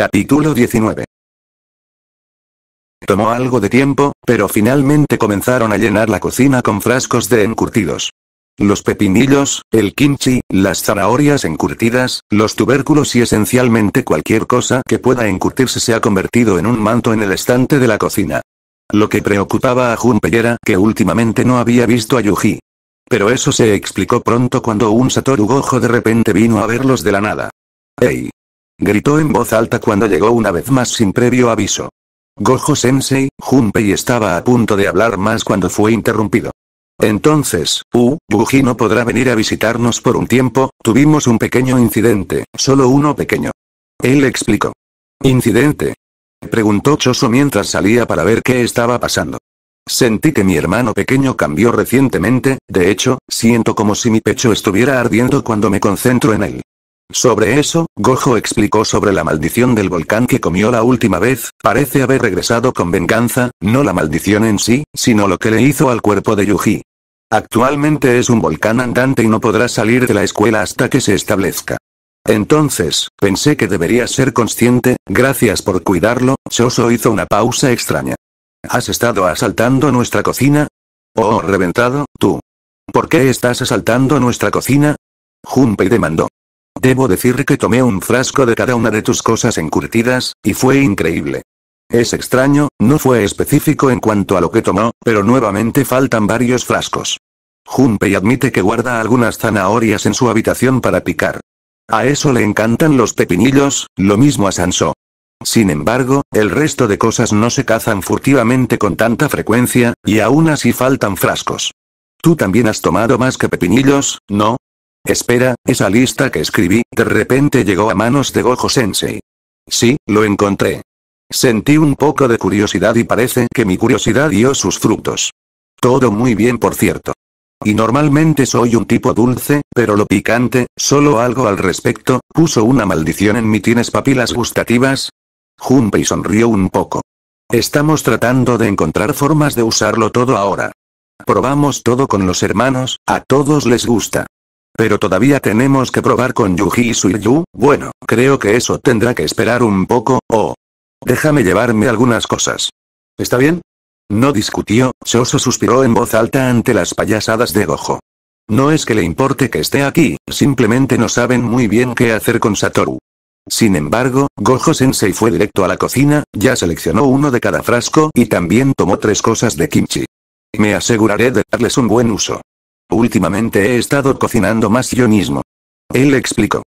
Capítulo 19. Tomó algo de tiempo, pero finalmente comenzaron a llenar la cocina con frascos de encurtidos. Los pepinillos, el kimchi, las zanahorias encurtidas, los tubérculos y esencialmente cualquier cosa que pueda encurtirse se ha convertido en un manto en el estante de la cocina. Lo que preocupaba a Junpei era que últimamente no había visto a Yuji. Pero eso se explicó pronto cuando un Satoru Gojo de repente vino a verlos de la nada. ¡Ey! gritó en voz alta cuando llegó una vez más sin previo aviso. Gojo Sensei, Junpei estaba a punto de hablar más cuando fue interrumpido. Entonces, uh, Buji no podrá venir a visitarnos por un tiempo, tuvimos un pequeño incidente, solo uno pequeño. Él explicó. ¿Incidente? Preguntó Choso mientras salía para ver qué estaba pasando. Sentí que mi hermano pequeño cambió recientemente, de hecho, siento como si mi pecho estuviera ardiendo cuando me concentro en él. Sobre eso, Gojo explicó sobre la maldición del volcán que comió la última vez, parece haber regresado con venganza, no la maldición en sí, sino lo que le hizo al cuerpo de Yuji. Actualmente es un volcán andante y no podrá salir de la escuela hasta que se establezca. Entonces, pensé que debería ser consciente, gracias por cuidarlo, Shoso hizo una pausa extraña. ¿Has estado asaltando nuestra cocina? Oh, reventado, tú. ¿Por qué estás asaltando nuestra cocina? Junpei demandó. Debo decir que tomé un frasco de cada una de tus cosas encurtidas, y fue increíble. Es extraño, no fue específico en cuanto a lo que tomó, pero nuevamente faltan varios frascos. Junpei admite que guarda algunas zanahorias en su habitación para picar. A eso le encantan los pepinillos, lo mismo a Sanso. Sin embargo, el resto de cosas no se cazan furtivamente con tanta frecuencia, y aún así faltan frascos. Tú también has tomado más que pepinillos, ¿no? Espera, esa lista que escribí, de repente llegó a manos de Gojo Sensei. Sí, lo encontré. Sentí un poco de curiosidad y parece que mi curiosidad dio sus frutos. Todo muy bien por cierto. Y normalmente soy un tipo dulce, pero lo picante, solo algo al respecto, puso una maldición en mi ¿Tienes papilas gustativas? Junpei sonrió un poco. Estamos tratando de encontrar formas de usarlo todo ahora. Probamos todo con los hermanos, a todos les gusta. Pero todavía tenemos que probar con Yuji y Suyu. bueno, creo que eso tendrá que esperar un poco, o... Oh. Déjame llevarme algunas cosas. ¿Está bien? No discutió, Soso suspiró en voz alta ante las payasadas de Gojo. No es que le importe que esté aquí, simplemente no saben muy bien qué hacer con Satoru. Sin embargo, Gojo Sensei fue directo a la cocina, ya seleccionó uno de cada frasco y también tomó tres cosas de kimchi. Me aseguraré de darles un buen uso. Últimamente he estado cocinando más yo mismo. Él explicó.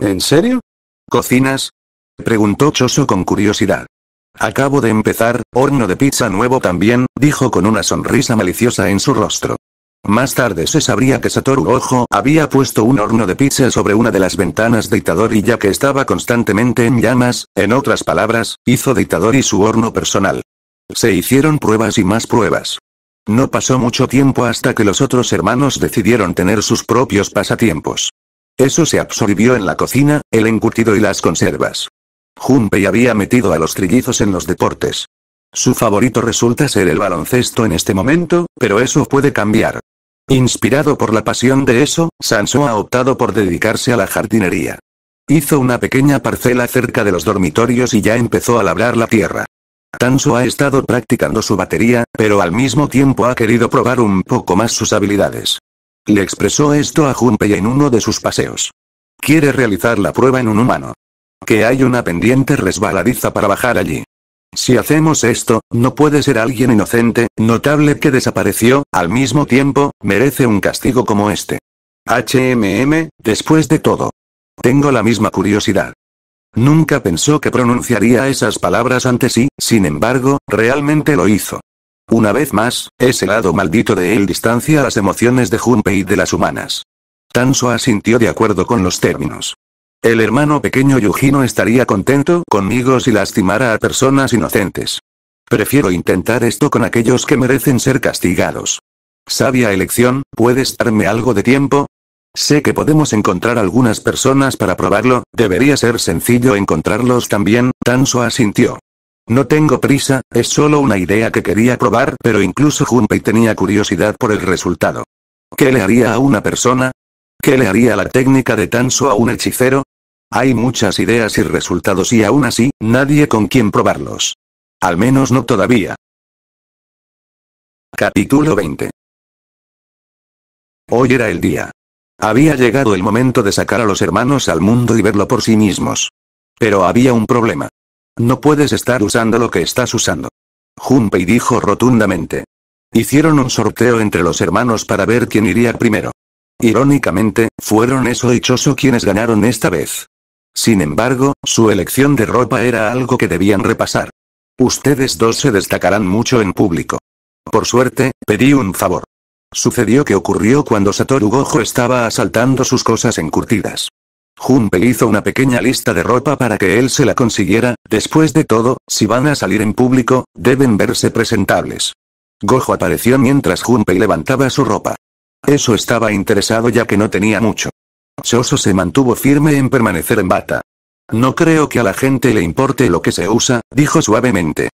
¿En serio? ¿Cocinas? Preguntó Choso con curiosidad. Acabo de empezar, horno de pizza nuevo también, dijo con una sonrisa maliciosa en su rostro. Más tarde se sabría que Satoru Ojo había puesto un horno de pizza sobre una de las ventanas de y ya que estaba constantemente en llamas, en otras palabras, hizo dictador y su horno personal. Se hicieron pruebas y más pruebas. No pasó mucho tiempo hasta que los otros hermanos decidieron tener sus propios pasatiempos. Eso se absorbió en la cocina, el encurtido y las conservas. Junpei había metido a los trillizos en los deportes. Su favorito resulta ser el baloncesto en este momento, pero eso puede cambiar. Inspirado por la pasión de eso, Sanso ha optado por dedicarse a la jardinería. Hizo una pequeña parcela cerca de los dormitorios y ya empezó a labrar la tierra. Tanso ha estado practicando su batería, pero al mismo tiempo ha querido probar un poco más sus habilidades. Le expresó esto a Junpei en uno de sus paseos. Quiere realizar la prueba en un humano. Que hay una pendiente resbaladiza para bajar allí. Si hacemos esto, no puede ser alguien inocente, notable que desapareció, al mismo tiempo, merece un castigo como este. HMM, después de todo. Tengo la misma curiosidad. Nunca pensó que pronunciaría esas palabras ante sí, sin embargo, realmente lo hizo. Una vez más, ese lado maldito de él distancia las emociones de Junpei de las humanas. Tanso asintió de acuerdo con los términos. El hermano pequeño Yujino estaría contento conmigo si lastimara a personas inocentes. Prefiero intentar esto con aquellos que merecen ser castigados. Sabia elección, ¿puedes darme algo de tiempo? Sé que podemos encontrar algunas personas para probarlo, debería ser sencillo encontrarlos también, Tanso asintió. No tengo prisa, es solo una idea que quería probar, pero incluso Junpei tenía curiosidad por el resultado. ¿Qué le haría a una persona? ¿Qué le haría la técnica de Tanso a un hechicero? Hay muchas ideas y resultados y aún así, nadie con quien probarlos. Al menos no todavía. Capítulo 20. Hoy era el día. Había llegado el momento de sacar a los hermanos al mundo y verlo por sí mismos. Pero había un problema. No puedes estar usando lo que estás usando. Junpei dijo rotundamente. Hicieron un sorteo entre los hermanos para ver quién iría primero. Irónicamente, fueron eso y Choso quienes ganaron esta vez. Sin embargo, su elección de ropa era algo que debían repasar. Ustedes dos se destacarán mucho en público. Por suerte, pedí un favor. Sucedió que ocurrió cuando Satoru Gojo estaba asaltando sus cosas encurtidas. Junpei hizo una pequeña lista de ropa para que él se la consiguiera, después de todo, si van a salir en público, deben verse presentables. Gojo apareció mientras Junpei levantaba su ropa. Eso estaba interesado ya que no tenía mucho. Choso se mantuvo firme en permanecer en bata. No creo que a la gente le importe lo que se usa, dijo suavemente.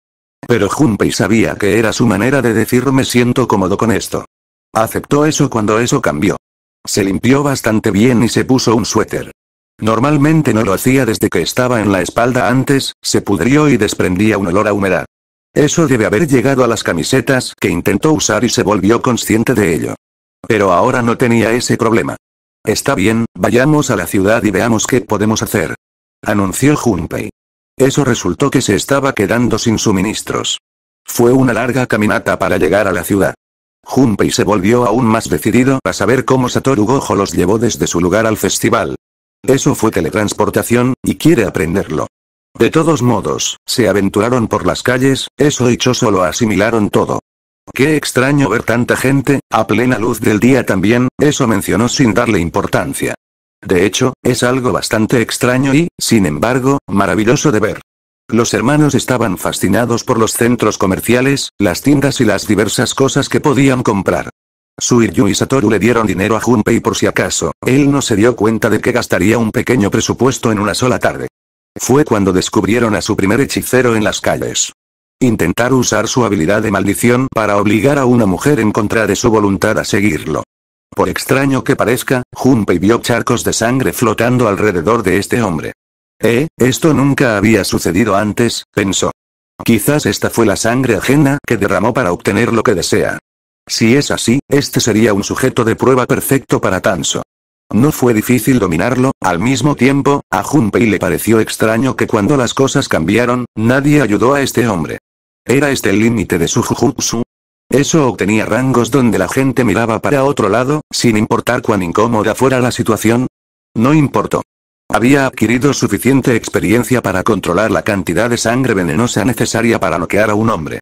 Pero Junpei sabía que era su manera de decir me siento cómodo con esto. Aceptó eso cuando eso cambió. Se limpió bastante bien y se puso un suéter. Normalmente no lo hacía desde que estaba en la espalda antes, se pudrió y desprendía un olor a humedad. Eso debe haber llegado a las camisetas que intentó usar y se volvió consciente de ello. Pero ahora no tenía ese problema. Está bien, vayamos a la ciudad y veamos qué podemos hacer. Anunció Junpei. Eso resultó que se estaba quedando sin suministros. Fue una larga caminata para llegar a la ciudad. Junpei se volvió aún más decidido a saber cómo Satoru Gojo los llevó desde su lugar al festival. Eso fue teletransportación, y quiere aprenderlo. De todos modos, se aventuraron por las calles, eso y Choso lo asimilaron todo. Qué extraño ver tanta gente, a plena luz del día también, eso mencionó sin darle importancia. De hecho, es algo bastante extraño y, sin embargo, maravilloso de ver. Los hermanos estaban fascinados por los centros comerciales, las tiendas y las diversas cosas que podían comprar. Suiryu y Satoru le dieron dinero a Junpei por si acaso, él no se dio cuenta de que gastaría un pequeño presupuesto en una sola tarde. Fue cuando descubrieron a su primer hechicero en las calles. Intentar usar su habilidad de maldición para obligar a una mujer en contra de su voluntad a seguirlo. Por extraño que parezca, Junpei vio charcos de sangre flotando alrededor de este hombre. Eh, esto nunca había sucedido antes, pensó. Quizás esta fue la sangre ajena que derramó para obtener lo que desea. Si es así, este sería un sujeto de prueba perfecto para Tanso. No fue difícil dominarlo, al mismo tiempo, a Junpei le pareció extraño que cuando las cosas cambiaron, nadie ayudó a este hombre. ¿Era este el límite de su jujutsu? Eso obtenía rangos donde la gente miraba para otro lado, sin importar cuán incómoda fuera la situación. No importó. Había adquirido suficiente experiencia para controlar la cantidad de sangre venenosa necesaria para noquear a un hombre.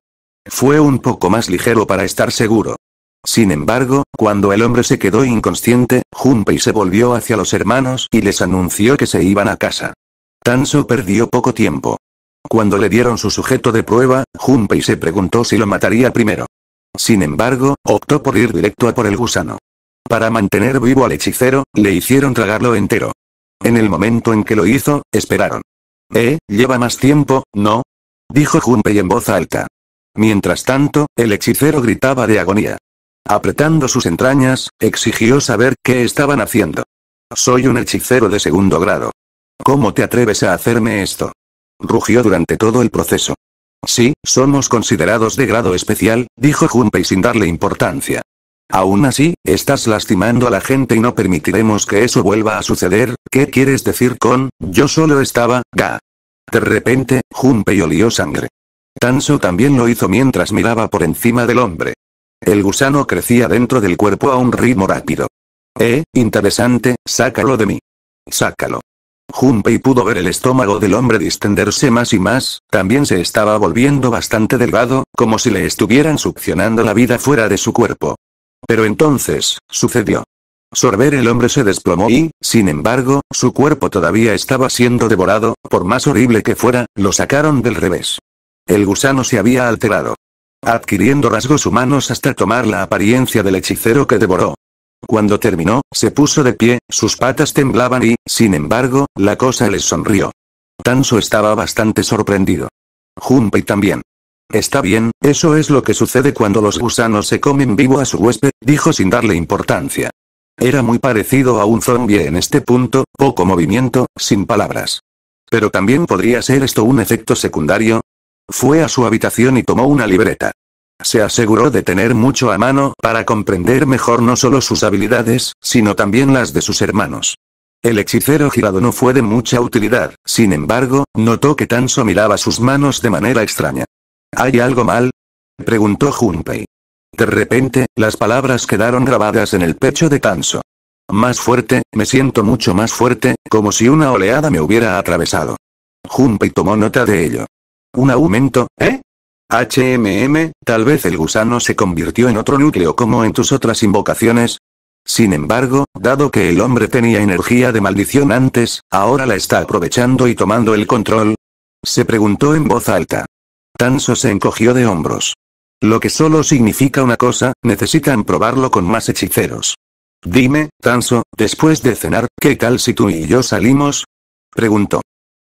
Fue un poco más ligero para estar seguro. Sin embargo, cuando el hombre se quedó inconsciente, Junpei se volvió hacia los hermanos y les anunció que se iban a casa. Tanso perdió poco tiempo. Cuando le dieron su sujeto de prueba, Junpei se preguntó si lo mataría primero. Sin embargo, optó por ir directo a por el gusano. Para mantener vivo al hechicero, le hicieron tragarlo entero. En el momento en que lo hizo, esperaron. ¿Eh? Lleva más tiempo, ¿no? Dijo Junpei en voz alta. Mientras tanto, el hechicero gritaba de agonía. Apretando sus entrañas, exigió saber qué estaban haciendo. Soy un hechicero de segundo grado. ¿Cómo te atreves a hacerme esto? Rugió durante todo el proceso. Sí, somos considerados de grado especial, dijo Junpei sin darle importancia. Aún así, estás lastimando a la gente y no permitiremos que eso vuelva a suceder, ¿qué quieres decir con, yo solo estaba, ga? De repente, Junpei olió sangre. Tanso también lo hizo mientras miraba por encima del hombre. El gusano crecía dentro del cuerpo a un ritmo rápido. Eh, interesante, sácalo de mí. Sácalo. Junpei pudo ver el estómago del hombre distenderse más y más, también se estaba volviendo bastante delgado, como si le estuvieran succionando la vida fuera de su cuerpo. Pero entonces, sucedió. Sorber el hombre se desplomó y, sin embargo, su cuerpo todavía estaba siendo devorado, por más horrible que fuera, lo sacaron del revés. El gusano se había alterado. Adquiriendo rasgos humanos hasta tomar la apariencia del hechicero que devoró. Cuando terminó, se puso de pie, sus patas temblaban y, sin embargo, la cosa les sonrió. Tanso estaba bastante sorprendido. Junpei también. Está bien, eso es lo que sucede cuando los gusanos se comen vivo a su huésped, dijo sin darle importancia. Era muy parecido a un zombie en este punto, poco movimiento, sin palabras. Pero también podría ser esto un efecto secundario. Fue a su habitación y tomó una libreta. Se aseguró de tener mucho a mano para comprender mejor no solo sus habilidades, sino también las de sus hermanos. El hechicero girado no fue de mucha utilidad, sin embargo, notó que Tanso miraba sus manos de manera extraña. ¿Hay algo mal? preguntó Junpei. De repente, las palabras quedaron grabadas en el pecho de Tanso. Más fuerte, me siento mucho más fuerte, como si una oleada me hubiera atravesado. Junpei tomó nota de ello. Un aumento, ¿eh? HMM, tal vez el gusano se convirtió en otro núcleo como en tus otras invocaciones. Sin embargo, dado que el hombre tenía energía de maldición antes, ahora la está aprovechando y tomando el control. Se preguntó en voz alta. Tanso se encogió de hombros. Lo que solo significa una cosa, necesitan probarlo con más hechiceros. Dime, Tanso, después de cenar, ¿qué tal si tú y yo salimos? Preguntó.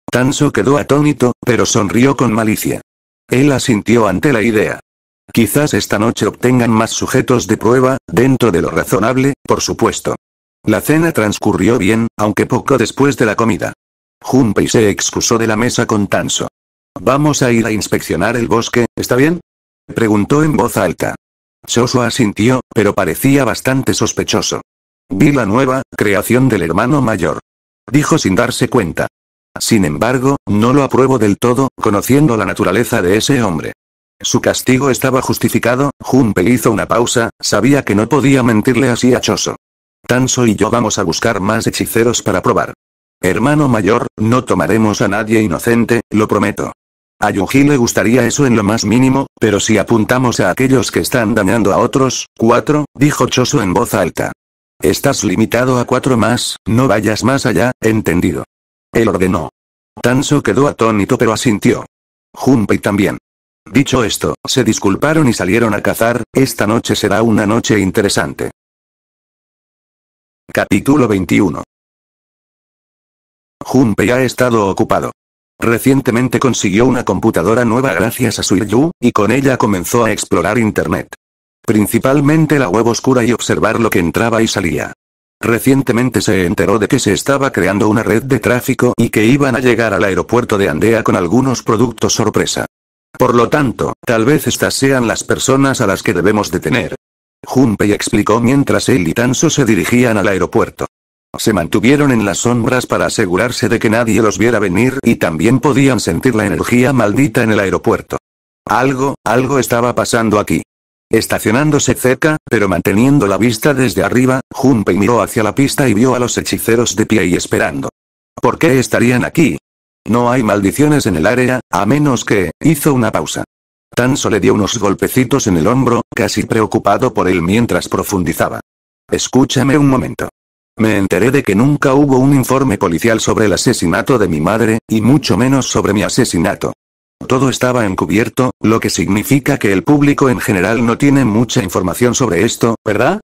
Tanso quedó atónito, pero sonrió con malicia. Él asintió ante la idea. Quizás esta noche obtengan más sujetos de prueba, dentro de lo razonable, por supuesto. La cena transcurrió bien, aunque poco después de la comida. Junpei se excusó de la mesa con Tanso. Vamos a ir a inspeccionar el bosque, ¿está bien? Preguntó en voz alta. Choso asintió, pero parecía bastante sospechoso. Vi la nueva, creación del hermano mayor. Dijo sin darse cuenta. Sin embargo, no lo apruebo del todo, conociendo la naturaleza de ese hombre. Su castigo estaba justificado, Junpei hizo una pausa, sabía que no podía mentirle así a Choso. Tanso y yo vamos a buscar más hechiceros para probar. Hermano mayor, no tomaremos a nadie inocente, lo prometo. A Yuji le gustaría eso en lo más mínimo, pero si apuntamos a aquellos que están dañando a otros, cuatro, dijo Choso en voz alta. Estás limitado a cuatro más, no vayas más allá, entendido. Él ordenó. Tanso quedó atónito pero asintió. Junpei también. Dicho esto, se disculparon y salieron a cazar, esta noche será una noche interesante. Capítulo 21 Junpei ha estado ocupado. Recientemente consiguió una computadora nueva gracias a yu y con ella comenzó a explorar Internet. Principalmente la web oscura y observar lo que entraba y salía. Recientemente se enteró de que se estaba creando una red de tráfico y que iban a llegar al aeropuerto de Andea con algunos productos sorpresa. Por lo tanto, tal vez estas sean las personas a las que debemos detener. Junpei explicó mientras él y Tanso se dirigían al aeropuerto. Se mantuvieron en las sombras para asegurarse de que nadie los viera venir y también podían sentir la energía maldita en el aeropuerto. Algo, algo estaba pasando aquí. Estacionándose cerca, pero manteniendo la vista desde arriba, Junpei miró hacia la pista y vio a los hechiceros de pie y esperando. ¿Por qué estarían aquí? No hay maldiciones en el área, a menos que, hizo una pausa. Tanso le dio unos golpecitos en el hombro, casi preocupado por él mientras profundizaba. Escúchame un momento. Me enteré de que nunca hubo un informe policial sobre el asesinato de mi madre, y mucho menos sobre mi asesinato. Todo estaba encubierto, lo que significa que el público en general no tiene mucha información sobre esto, ¿verdad?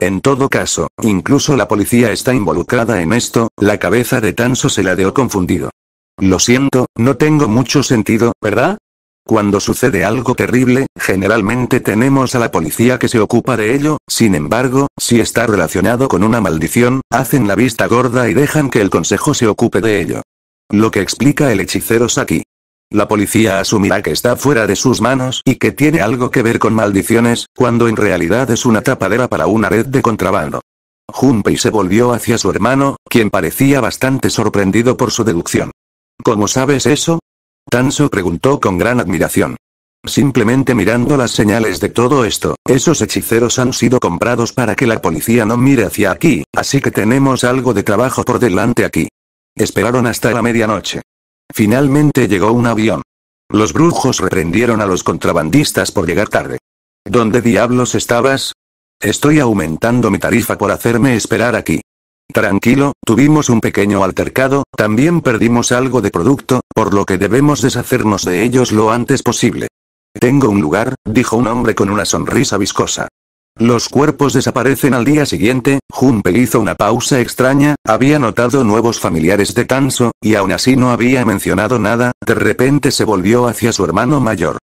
En todo caso, incluso la policía está involucrada en esto, la cabeza de Tanso se la dio confundido. Lo siento, no tengo mucho sentido, ¿verdad? Cuando sucede algo terrible, generalmente tenemos a la policía que se ocupa de ello, sin embargo, si está relacionado con una maldición, hacen la vista gorda y dejan que el consejo se ocupe de ello. Lo que explica el hechicero Saki. La policía asumirá que está fuera de sus manos y que tiene algo que ver con maldiciones, cuando en realidad es una tapadera para una red de contrabando. Junpei se volvió hacia su hermano, quien parecía bastante sorprendido por su deducción. ¿Cómo sabes eso? Tanso preguntó con gran admiración. Simplemente mirando las señales de todo esto, esos hechiceros han sido comprados para que la policía no mire hacia aquí, así que tenemos algo de trabajo por delante aquí. Esperaron hasta la medianoche. Finalmente llegó un avión. Los brujos reprendieron a los contrabandistas por llegar tarde. ¿Dónde diablos estabas? Estoy aumentando mi tarifa por hacerme esperar aquí. Tranquilo, tuvimos un pequeño altercado, también perdimos algo de producto, por lo que debemos deshacernos de ellos lo antes posible. Tengo un lugar, dijo un hombre con una sonrisa viscosa. Los cuerpos desaparecen al día siguiente, Junpei hizo una pausa extraña, había notado nuevos familiares de Tanso, y aún así no había mencionado nada, de repente se volvió hacia su hermano mayor.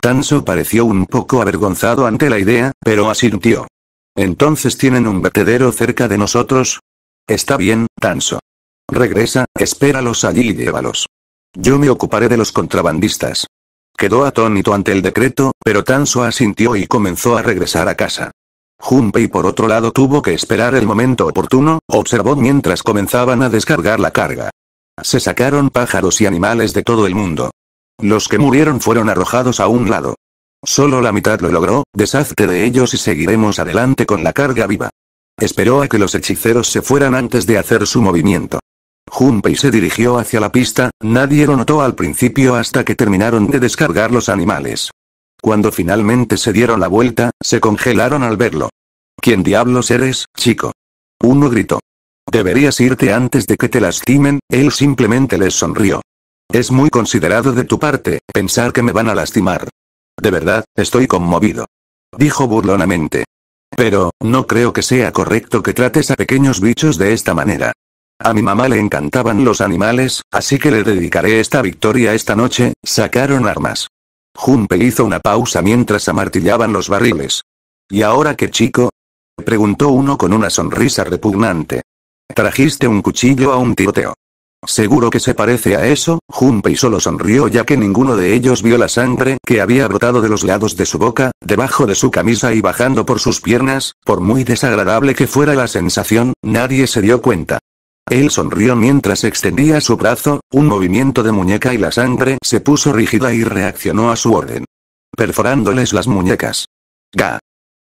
Tanso pareció un poco avergonzado ante la idea, pero asintió. Entonces tienen un vertedero cerca de nosotros, Está bien, Tanso. Regresa, espéralos allí y llévalos. Yo me ocuparé de los contrabandistas. Quedó atónito ante el decreto, pero Tanso asintió y comenzó a regresar a casa. Junpei por otro lado tuvo que esperar el momento oportuno, observó mientras comenzaban a descargar la carga. Se sacaron pájaros y animales de todo el mundo. Los que murieron fueron arrojados a un lado. Solo la mitad lo logró, deshazte de ellos y seguiremos adelante con la carga viva. Esperó a que los hechiceros se fueran antes de hacer su movimiento. Junpei se dirigió hacia la pista, nadie lo notó al principio hasta que terminaron de descargar los animales. Cuando finalmente se dieron la vuelta, se congelaron al verlo. ¿Quién diablos eres, chico? Uno gritó. Deberías irte antes de que te lastimen, él simplemente les sonrió. Es muy considerado de tu parte, pensar que me van a lastimar. De verdad, estoy conmovido. Dijo burlonamente. Pero, no creo que sea correcto que trates a pequeños bichos de esta manera. A mi mamá le encantaban los animales, así que le dedicaré esta victoria esta noche, sacaron armas. Junpei hizo una pausa mientras amartillaban los barriles. ¿Y ahora qué chico? Preguntó uno con una sonrisa repugnante. Trajiste un cuchillo a un tiroteo. Seguro que se parece a eso, Junpei solo sonrió ya que ninguno de ellos vio la sangre que había brotado de los lados de su boca, debajo de su camisa y bajando por sus piernas, por muy desagradable que fuera la sensación, nadie se dio cuenta. Él sonrió mientras extendía su brazo, un movimiento de muñeca y la sangre se puso rígida y reaccionó a su orden. Perforándoles las muñecas. Ga.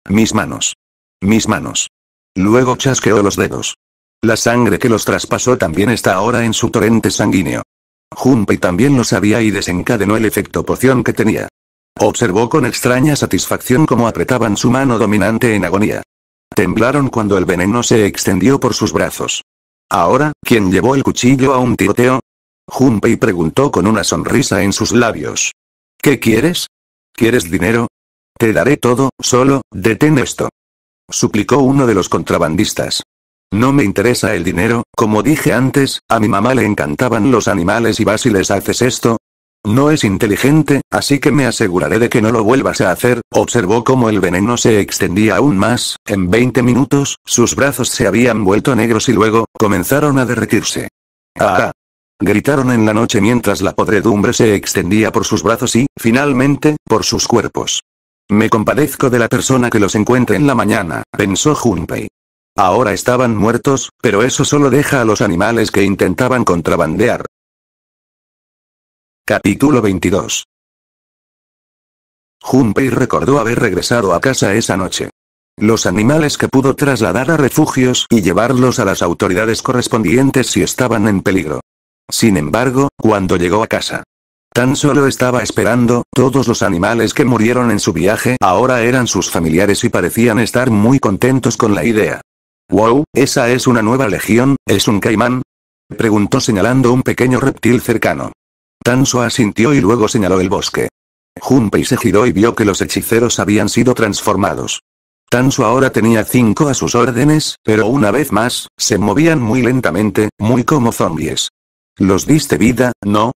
Mis manos. Mis manos. Luego chasqueó los dedos. La sangre que los traspasó también está ahora en su torrente sanguíneo. Junpei también lo sabía y desencadenó el efecto poción que tenía. Observó con extraña satisfacción cómo apretaban su mano dominante en agonía. Temblaron cuando el veneno se extendió por sus brazos. Ahora, ¿quién llevó el cuchillo a un tiroteo? Junpei preguntó con una sonrisa en sus labios. ¿Qué quieres? ¿Quieres dinero? Te daré todo, solo, detén esto. Suplicó uno de los contrabandistas. No me interesa el dinero, como dije antes, a mi mamá le encantaban los animales y vas y les haces esto. No es inteligente, así que me aseguraré de que no lo vuelvas a hacer, observó cómo el veneno se extendía aún más, en 20 minutos, sus brazos se habían vuelto negros y luego, comenzaron a derretirse. ¡Ah! Gritaron en la noche mientras la podredumbre se extendía por sus brazos y, finalmente, por sus cuerpos. Me compadezco de la persona que los encuentre en la mañana, pensó Junpei. Ahora estaban muertos, pero eso solo deja a los animales que intentaban contrabandear. Capítulo 22 Junpei recordó haber regresado a casa esa noche. Los animales que pudo trasladar a refugios y llevarlos a las autoridades correspondientes si estaban en peligro. Sin embargo, cuando llegó a casa, Tan solo estaba esperando, todos los animales que murieron en su viaje ahora eran sus familiares y parecían estar muy contentos con la idea. Wow, esa es una nueva legión, ¿es un caimán? Preguntó señalando un pequeño reptil cercano. Tanso asintió y luego señaló el bosque. Junpei se giró y vio que los hechiceros habían sido transformados. Tanso ahora tenía cinco a sus órdenes, pero una vez más, se movían muy lentamente, muy como zombies. ¿Los diste vida, no?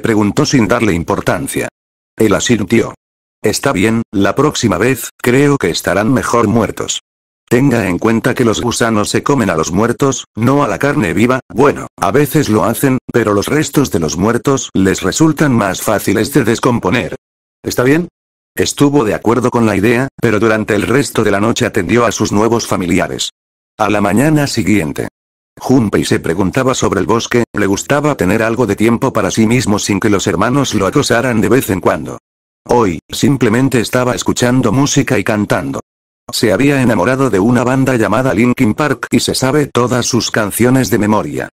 Preguntó sin darle importancia. Él asintió. Está bien, la próxima vez, creo que estarán mejor muertos. Tenga en cuenta que los gusanos se comen a los muertos, no a la carne viva, bueno, a veces lo hacen, pero los restos de los muertos les resultan más fáciles de descomponer. ¿Está bien? Estuvo de acuerdo con la idea, pero durante el resto de la noche atendió a sus nuevos familiares. A la mañana siguiente. Junpei se preguntaba sobre el bosque, le gustaba tener algo de tiempo para sí mismo sin que los hermanos lo acosaran de vez en cuando. Hoy, simplemente estaba escuchando música y cantando. Se había enamorado de una banda llamada Linkin Park y se sabe todas sus canciones de memoria.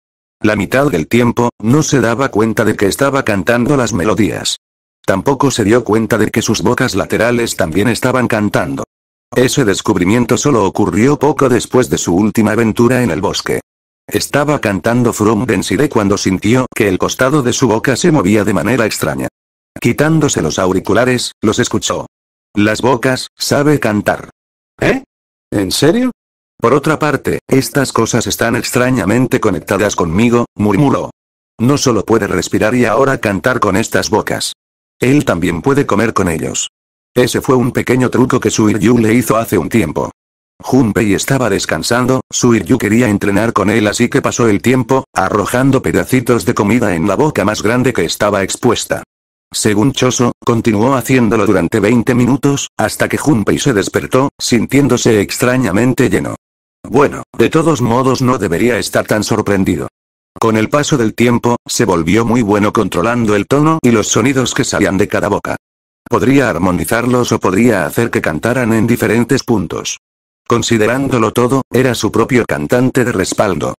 La mitad del tiempo, no se daba cuenta de que estaba cantando las melodías. Tampoco se dio cuenta de que sus bocas laterales también estaban cantando. Ese descubrimiento solo ocurrió poco después de su última aventura en el bosque. Estaba cantando From Denside cuando sintió que el costado de su boca se movía de manera extraña. Quitándose los auriculares, los escuchó. Las bocas, sabe cantar. ¿Eh? ¿En serio? Por otra parte, estas cosas están extrañamente conectadas conmigo, murmuró. No solo puede respirar y ahora cantar con estas bocas. Él también puede comer con ellos. Ese fue un pequeño truco que Suiryu le hizo hace un tiempo. Junpei estaba descansando, Suiryu quería entrenar con él así que pasó el tiempo, arrojando pedacitos de comida en la boca más grande que estaba expuesta. Según Choso, continuó haciéndolo durante 20 minutos, hasta que Junpei se despertó, sintiéndose extrañamente lleno. Bueno, de todos modos no debería estar tan sorprendido. Con el paso del tiempo, se volvió muy bueno controlando el tono y los sonidos que salían de cada boca. Podría armonizarlos o podría hacer que cantaran en diferentes puntos. Considerándolo todo, era su propio cantante de respaldo.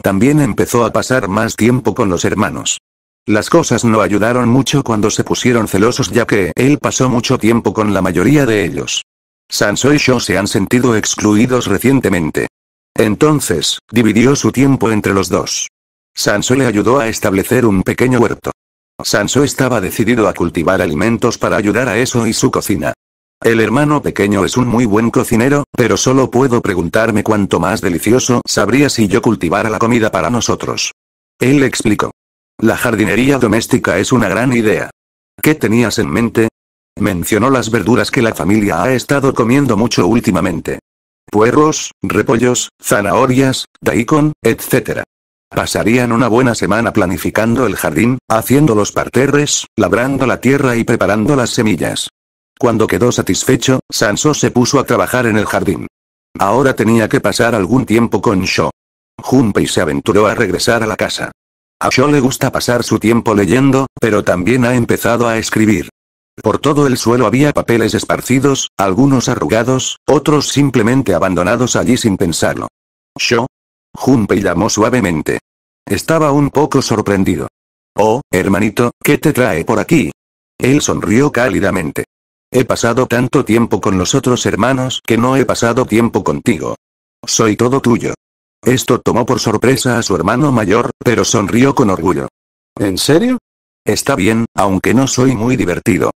También empezó a pasar más tiempo con los hermanos. Las cosas no ayudaron mucho cuando se pusieron celosos ya que él pasó mucho tiempo con la mayoría de ellos. Sanso y Sho se han sentido excluidos recientemente. Entonces, dividió su tiempo entre los dos. Sanso le ayudó a establecer un pequeño huerto. Sanso estaba decidido a cultivar alimentos para ayudar a eso y su cocina. El hermano pequeño es un muy buen cocinero, pero solo puedo preguntarme cuánto más delicioso sabría si yo cultivara la comida para nosotros. Él explicó. La jardinería doméstica es una gran idea. ¿Qué tenías en mente? Mencionó las verduras que la familia ha estado comiendo mucho últimamente. Puerros, repollos, zanahorias, daikon, etc. Pasarían una buena semana planificando el jardín, haciendo los parterres, labrando la tierra y preparando las semillas. Cuando quedó satisfecho, Sanso se puso a trabajar en el jardín. Ahora tenía que pasar algún tiempo con Sho. Junpei se aventuró a regresar a la casa. A Sho le gusta pasar su tiempo leyendo, pero también ha empezado a escribir. Por todo el suelo había papeles esparcidos, algunos arrugados, otros simplemente abandonados allí sin pensarlo. Sho. Junpei llamó suavemente. Estaba un poco sorprendido. Oh, hermanito, ¿qué te trae por aquí? Él sonrió cálidamente. He pasado tanto tiempo con los otros hermanos que no he pasado tiempo contigo. Soy todo tuyo. Esto tomó por sorpresa a su hermano mayor, pero sonrió con orgullo. ¿En serio? Está bien, aunque no soy muy divertido.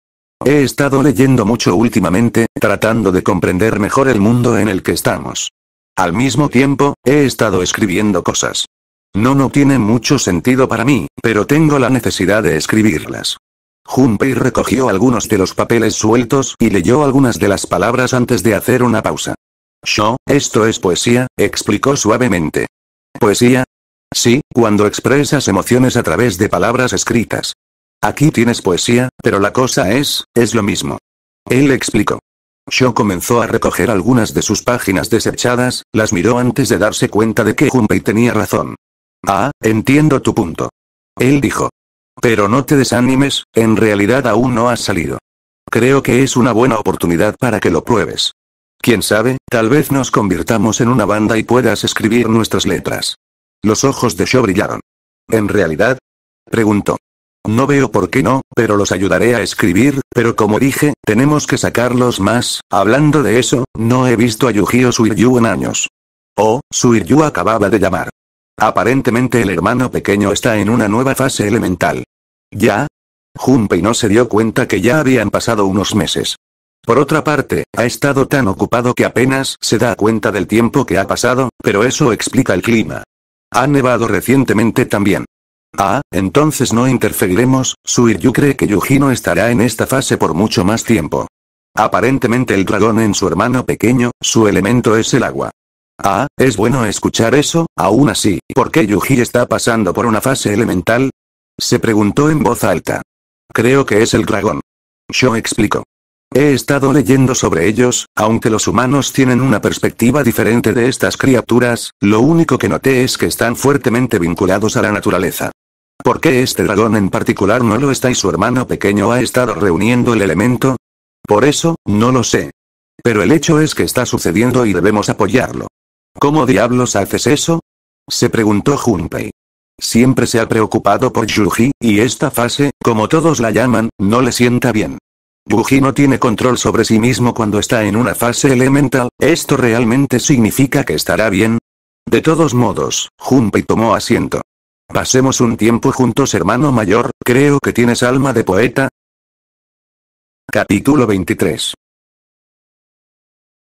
He estado leyendo mucho últimamente, tratando de comprender mejor el mundo en el que estamos. Al mismo tiempo, he estado escribiendo cosas. No, no tiene mucho sentido para mí, pero tengo la necesidad de escribirlas. Junpei recogió algunos de los papeles sueltos y leyó algunas de las palabras antes de hacer una pausa. Sho, esto es poesía, explicó suavemente. ¿Poesía? Sí, cuando expresas emociones a través de palabras escritas. Aquí tienes poesía, pero la cosa es, es lo mismo. Él explicó. Sho comenzó a recoger algunas de sus páginas desechadas, las miró antes de darse cuenta de que Junpei tenía razón. Ah, entiendo tu punto. Él dijo. Pero no te desanimes, en realidad aún no has salido. Creo que es una buena oportunidad para que lo pruebes. Quién sabe, tal vez nos convirtamos en una banda y puedas escribir nuestras letras. Los ojos de Sho brillaron. ¿En realidad? Preguntó. No veo por qué no, pero los ayudaré a escribir, pero como dije, tenemos que sacarlos más, hablando de eso, no he visto a o Suiryu en años. Oh, Suiryu acababa de llamar. Aparentemente el hermano pequeño está en una nueva fase elemental. ¿Ya? Junpei no se dio cuenta que ya habían pasado unos meses. Por otra parte, ha estado tan ocupado que apenas se da cuenta del tiempo que ha pasado, pero eso explica el clima. Ha nevado recientemente también. Ah, entonces no interferiremos, Suiryu cree que no estará en esta fase por mucho más tiempo. Aparentemente el dragón en su hermano pequeño, su elemento es el agua. Ah, es bueno escuchar eso, aún así, ¿por qué Yuji está pasando por una fase elemental? Se preguntó en voz alta. Creo que es el dragón. Yo explico. He estado leyendo sobre ellos, aunque los humanos tienen una perspectiva diferente de estas criaturas, lo único que noté es que están fuertemente vinculados a la naturaleza. ¿Por qué este dragón en particular no lo está y su hermano pequeño ha estado reuniendo el elemento? Por eso, no lo sé. Pero el hecho es que está sucediendo y debemos apoyarlo. ¿Cómo diablos haces eso? Se preguntó Junpei. Siempre se ha preocupado por Yuji, y esta fase, como todos la llaman, no le sienta bien. Buji no tiene control sobre sí mismo cuando está en una fase elemental, ¿esto realmente significa que estará bien? De todos modos, Junpei tomó asiento. Pasemos un tiempo juntos hermano mayor, creo que tienes alma de poeta. Capítulo 23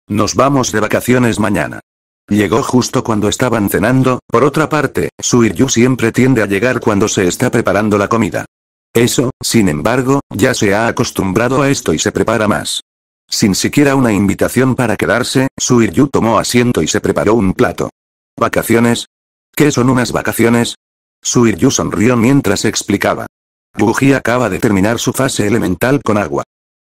Nos vamos de vacaciones mañana. Llegó justo cuando estaban cenando, por otra parte, Suiryu siempre tiende a llegar cuando se está preparando la comida. Eso, sin embargo, ya se ha acostumbrado a esto y se prepara más. Sin siquiera una invitación para quedarse, Suiryu tomó asiento y se preparó un plato. ¿Vacaciones? ¿Qué son unas vacaciones? Suiryu sonrió mientras explicaba. Buji acaba de terminar su fase elemental con agua.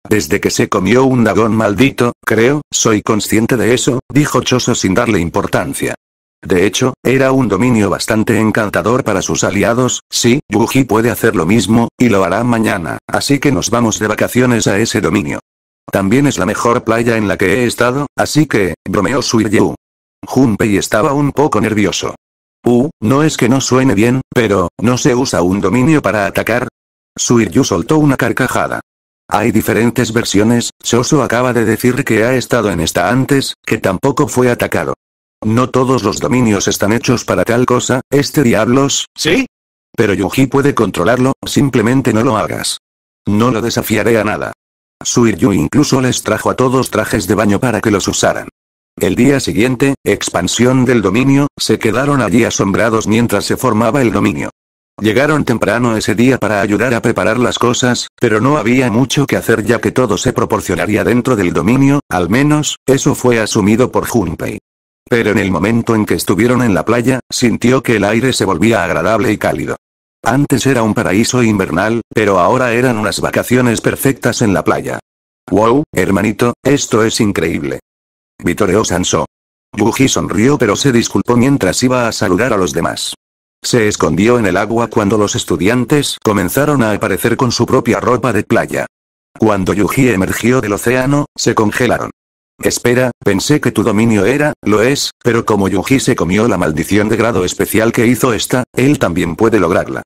Desde que se comió un dagón maldito, creo, soy consciente de eso, dijo Choso sin darle importancia. De hecho, era un dominio bastante encantador para sus aliados, sí, Yuji puede hacer lo mismo, y lo hará mañana, así que nos vamos de vacaciones a ese dominio. También es la mejor playa en la que he estado, así que, bromeó Suiryu. Junpei estaba un poco nervioso. Uh, no es que no suene bien, pero, ¿no se usa un dominio para atacar? Suiryu soltó una carcajada. Hay diferentes versiones, Soso acaba de decir que ha estado en esta antes, que tampoco fue atacado. No todos los dominios están hechos para tal cosa, este diablos. ¿Sí? Pero Yuji puede controlarlo, simplemente no lo hagas. No lo desafiaré a nada. Suiryu incluso les trajo a todos trajes de baño para que los usaran. El día siguiente, expansión del dominio, se quedaron allí asombrados mientras se formaba el dominio. Llegaron temprano ese día para ayudar a preparar las cosas, pero no había mucho que hacer ya que todo se proporcionaría dentro del dominio, al menos, eso fue asumido por Junpei. Pero en el momento en que estuvieron en la playa, sintió que el aire se volvía agradable y cálido. Antes era un paraíso invernal, pero ahora eran unas vacaciones perfectas en la playa. Wow, hermanito, esto es increíble. Vitoreo Sanso. Yuji sonrió pero se disculpó mientras iba a saludar a los demás. Se escondió en el agua cuando los estudiantes comenzaron a aparecer con su propia ropa de playa. Cuando Yuji emergió del océano, se congelaron. Espera, pensé que tu dominio era, lo es, pero como Yuji se comió la maldición de grado especial que hizo esta, él también puede lograrla.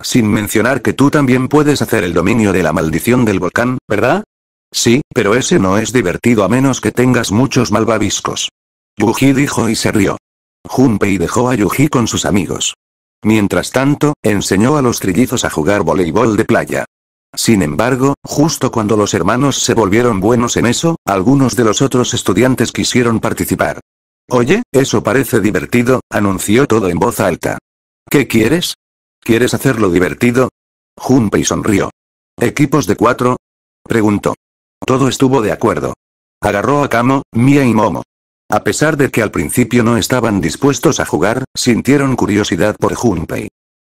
Sin mencionar que tú también puedes hacer el dominio de la maldición del volcán, ¿verdad? Sí, pero ese no es divertido a menos que tengas muchos malvaviscos. Yuji dijo y se rió. Junpei dejó a Yuji con sus amigos. Mientras tanto, enseñó a los trillizos a jugar voleibol de playa. Sin embargo, justo cuando los hermanos se volvieron buenos en eso, algunos de los otros estudiantes quisieron participar. Oye, eso parece divertido, anunció todo en voz alta. ¿Qué quieres? ¿Quieres hacerlo divertido? Junpei sonrió. ¿Equipos de cuatro? Preguntó. Todo estuvo de acuerdo. Agarró a Kamo, Mia y Momo. A pesar de que al principio no estaban dispuestos a jugar, sintieron curiosidad por Junpei.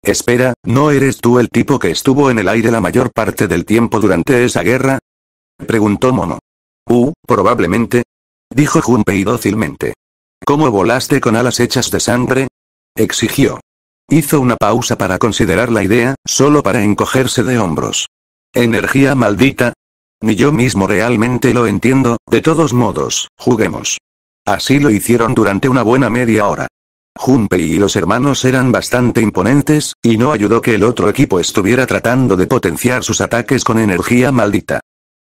Espera, ¿no eres tú el tipo que estuvo en el aire la mayor parte del tiempo durante esa guerra? Preguntó Mono. Uh, probablemente. Dijo Junpei dócilmente. ¿Cómo volaste con alas hechas de sangre? Exigió. Hizo una pausa para considerar la idea, solo para encogerse de hombros. Energía maldita. Ni yo mismo realmente lo entiendo, de todos modos, juguemos. Así lo hicieron durante una buena media hora. Junpei y los hermanos eran bastante imponentes, y no ayudó que el otro equipo estuviera tratando de potenciar sus ataques con energía maldita.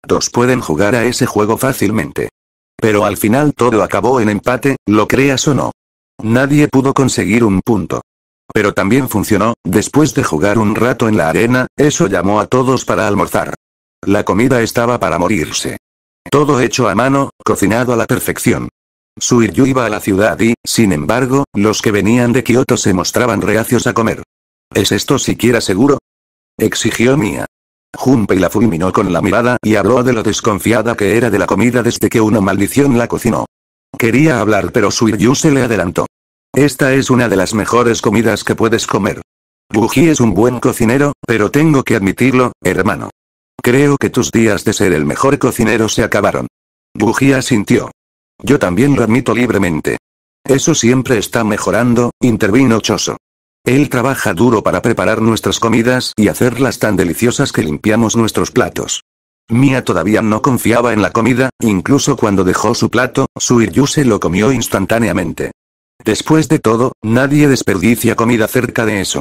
Dos pueden jugar a ese juego fácilmente. Pero al final todo acabó en empate, lo creas o no. Nadie pudo conseguir un punto. Pero también funcionó, después de jugar un rato en la arena, eso llamó a todos para almorzar. La comida estaba para morirse. Todo hecho a mano, cocinado a la perfección. Suiryu iba a la ciudad y, sin embargo, los que venían de Kioto se mostraban reacios a comer. ¿Es esto siquiera seguro? Exigió Mia. Junpei la fulminó con la mirada y habló de lo desconfiada que era de la comida desde que una maldición la cocinó. Quería hablar pero Suiryu se le adelantó. Esta es una de las mejores comidas que puedes comer. Buji es un buen cocinero, pero tengo que admitirlo, hermano. Creo que tus días de ser el mejor cocinero se acabaron. Buji asintió. Yo también lo admito libremente. Eso siempre está mejorando, intervino Choso. Él trabaja duro para preparar nuestras comidas y hacerlas tan deliciosas que limpiamos nuestros platos. Mía todavía no confiaba en la comida, incluso cuando dejó su plato, Suiryu se lo comió instantáneamente. Después de todo, nadie desperdicia comida cerca de eso.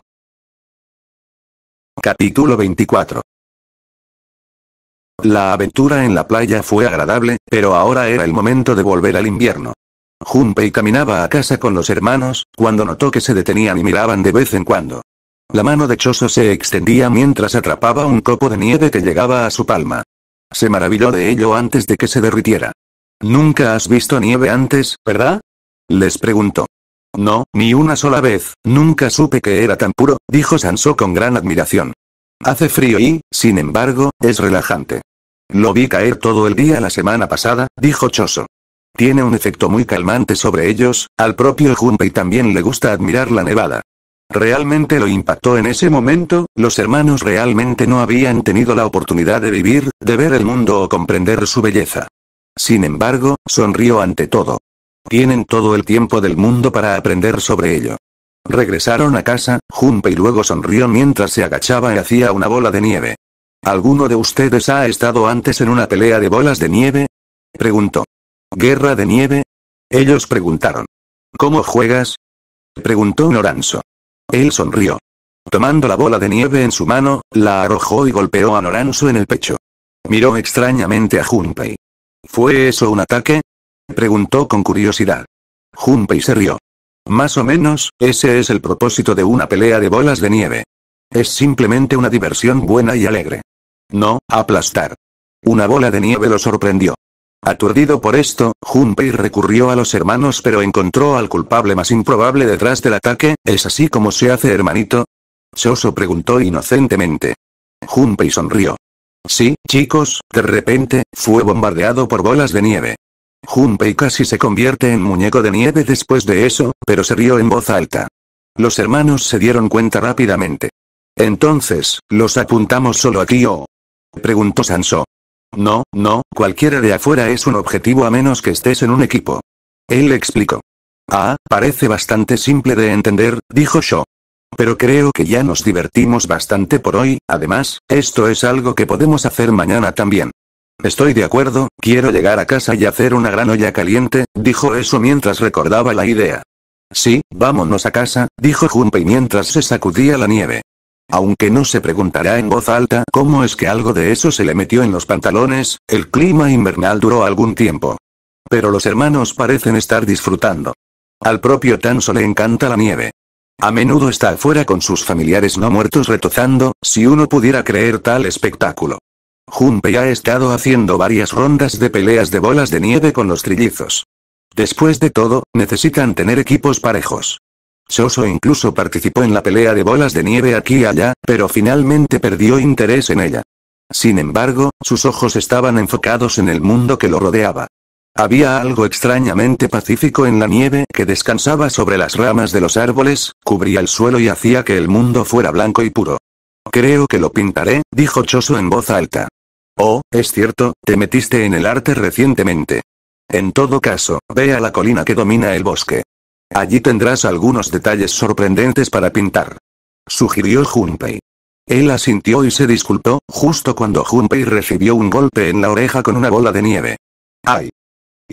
Capítulo 24 la aventura en la playa fue agradable, pero ahora era el momento de volver al invierno. Junpei caminaba a casa con los hermanos, cuando notó que se detenían y miraban de vez en cuando. La mano de Choso se extendía mientras atrapaba un copo de nieve que llegaba a su palma. Se maravilló de ello antes de que se derritiera. Nunca has visto nieve antes, ¿verdad? Les preguntó. No, ni una sola vez, nunca supe que era tan puro, dijo Sanso con gran admiración. Hace frío y, sin embargo, es relajante. Lo vi caer todo el día la semana pasada, dijo Choso. Tiene un efecto muy calmante sobre ellos, al propio y también le gusta admirar la nevada. Realmente lo impactó en ese momento, los hermanos realmente no habían tenido la oportunidad de vivir, de ver el mundo o comprender su belleza. Sin embargo, sonrió ante todo. Tienen todo el tiempo del mundo para aprender sobre ello. Regresaron a casa, Junpei luego sonrió mientras se agachaba y hacía una bola de nieve. ¿Alguno de ustedes ha estado antes en una pelea de bolas de nieve? Preguntó. ¿Guerra de nieve? Ellos preguntaron. ¿Cómo juegas? Preguntó Noranzo. Él sonrió. Tomando la bola de nieve en su mano, la arrojó y golpeó a Noranzo en el pecho. Miró extrañamente a Junpei. ¿Fue eso un ataque? Preguntó con curiosidad. Junpei se rió. Más o menos, ese es el propósito de una pelea de bolas de nieve. Es simplemente una diversión buena y alegre. No, aplastar. Una bola de nieve lo sorprendió. Aturdido por esto, Junpei recurrió a los hermanos pero encontró al culpable más improbable detrás del ataque, ¿es así como se hace hermanito? Choso preguntó inocentemente. Junpei sonrió. Sí, chicos, de repente, fue bombardeado por bolas de nieve. Junpei casi se convierte en muñeco de nieve después de eso, pero se rió en voz alta. Los hermanos se dieron cuenta rápidamente. Entonces, ¿los apuntamos solo a ti o? Oh, preguntó Sanso. No, no, cualquiera de afuera es un objetivo a menos que estés en un equipo. Él explicó. Ah, parece bastante simple de entender, dijo Sho. Pero creo que ya nos divertimos bastante por hoy, además, esto es algo que podemos hacer mañana también. Estoy de acuerdo, quiero llegar a casa y hacer una gran olla caliente, dijo eso mientras recordaba la idea. Sí, vámonos a casa, dijo Junpei mientras se sacudía la nieve. Aunque no se preguntará en voz alta cómo es que algo de eso se le metió en los pantalones, el clima invernal duró algún tiempo. Pero los hermanos parecen estar disfrutando. Al propio Tanso le encanta la nieve. A menudo está afuera con sus familiares no muertos retozando, si uno pudiera creer tal espectáculo. Junpei ha estado haciendo varias rondas de peleas de bolas de nieve con los trillizos. Después de todo, necesitan tener equipos parejos. Choso incluso participó en la pelea de bolas de nieve aquí y allá, pero finalmente perdió interés en ella. Sin embargo, sus ojos estaban enfocados en el mundo que lo rodeaba. Había algo extrañamente pacífico en la nieve que descansaba sobre las ramas de los árboles, cubría el suelo y hacía que el mundo fuera blanco y puro. Creo que lo pintaré, dijo Choso en voz alta. Oh, es cierto, te metiste en el arte recientemente. En todo caso, ve a la colina que domina el bosque. Allí tendrás algunos detalles sorprendentes para pintar. Sugirió Junpei. Él asintió y se disculpó, justo cuando Junpei recibió un golpe en la oreja con una bola de nieve. ¡Ay!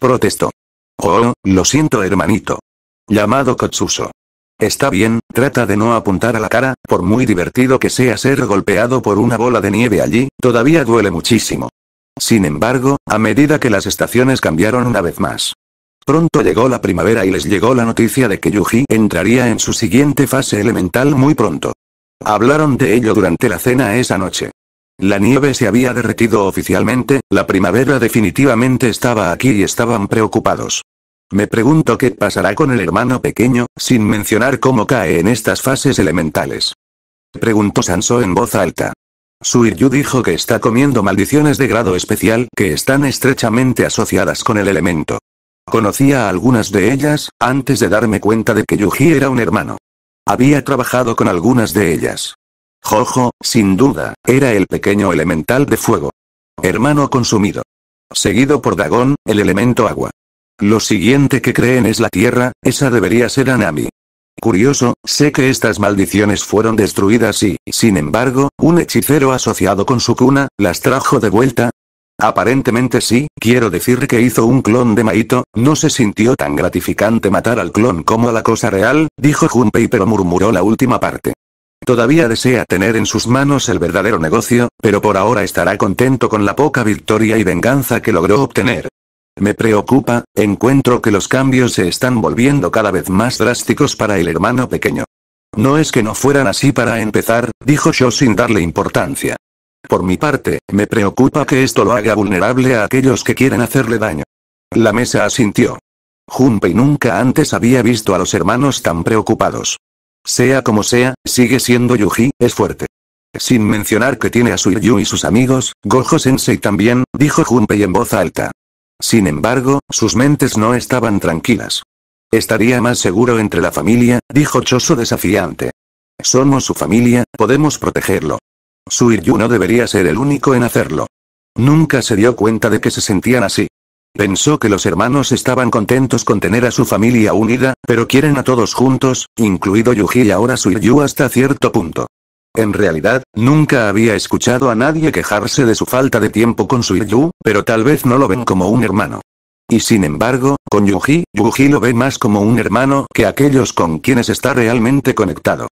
Protestó. Oh, lo siento hermanito. Llamado Kotsuso. Está bien, trata de no apuntar a la cara, por muy divertido que sea ser golpeado por una bola de nieve allí, todavía duele muchísimo. Sin embargo, a medida que las estaciones cambiaron una vez más. Pronto llegó la primavera y les llegó la noticia de que Yuji entraría en su siguiente fase elemental muy pronto. Hablaron de ello durante la cena esa noche. La nieve se había derretido oficialmente, la primavera definitivamente estaba aquí y estaban preocupados. Me pregunto qué pasará con el hermano pequeño, sin mencionar cómo cae en estas fases elementales. Preguntó Sanso en voz alta. Suiryu dijo que está comiendo maldiciones de grado especial que están estrechamente asociadas con el elemento. Conocía a algunas de ellas, antes de darme cuenta de que Yuji era un hermano. Había trabajado con algunas de ellas. Jojo, sin duda, era el pequeño elemental de fuego. Hermano consumido. Seguido por Dagón, el elemento agua. Lo siguiente que creen es la Tierra, esa debería ser Anami. Curioso, sé que estas maldiciones fueron destruidas y, sin embargo, un hechicero asociado con su cuna, las trajo de vuelta. Aparentemente sí, quiero decir que hizo un clon de Maito, no se sintió tan gratificante matar al clon como a la cosa real, dijo Junpei pero murmuró la última parte. Todavía desea tener en sus manos el verdadero negocio, pero por ahora estará contento con la poca victoria y venganza que logró obtener. Me preocupa, encuentro que los cambios se están volviendo cada vez más drásticos para el hermano pequeño. No es que no fueran así para empezar, dijo yo sin darle importancia. Por mi parte, me preocupa que esto lo haga vulnerable a aquellos que quieren hacerle daño. La mesa asintió. Junpei nunca antes había visto a los hermanos tan preocupados. Sea como sea, sigue siendo Yuji, es fuerte. Sin mencionar que tiene a Suiyu y sus amigos, Gojo Sensei también, dijo Junpei en voz alta. Sin embargo, sus mentes no estaban tranquilas. Estaría más seguro entre la familia, dijo Choso desafiante. Somos su familia, podemos protegerlo. Suiryu no debería ser el único en hacerlo. Nunca se dio cuenta de que se sentían así. Pensó que los hermanos estaban contentos con tener a su familia unida, pero quieren a todos juntos, incluido Yuji y ahora Suiryu hasta cierto punto. En realidad, nunca había escuchado a nadie quejarse de su falta de tiempo con su Yu, pero tal vez no lo ven como un hermano. Y sin embargo, con Yuji, Yuji lo ve más como un hermano que aquellos con quienes está realmente conectado.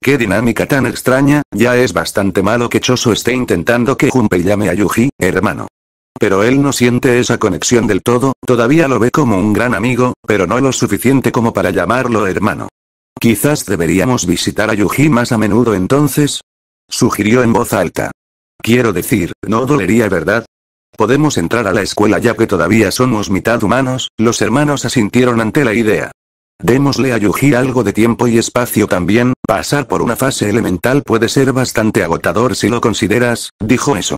Qué dinámica tan extraña, ya es bastante malo que Choso esté intentando que Junpei llame a Yuji, hermano. Pero él no siente esa conexión del todo, todavía lo ve como un gran amigo, pero no lo suficiente como para llamarlo hermano. Quizás deberíamos visitar a Yuji más a menudo entonces. Sugirió en voz alta. Quiero decir, no dolería, ¿verdad? Podemos entrar a la escuela ya que todavía somos mitad humanos, los hermanos asintieron ante la idea. Démosle a Yuji algo de tiempo y espacio también, pasar por una fase elemental puede ser bastante agotador si lo consideras, dijo eso.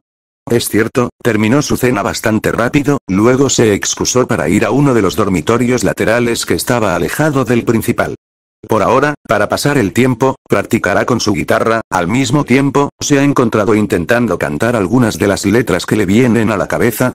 Es cierto, terminó su cena bastante rápido, luego se excusó para ir a uno de los dormitorios laterales que estaba alejado del principal. Por ahora, para pasar el tiempo, practicará con su guitarra, al mismo tiempo, se ha encontrado intentando cantar algunas de las letras que le vienen a la cabeza,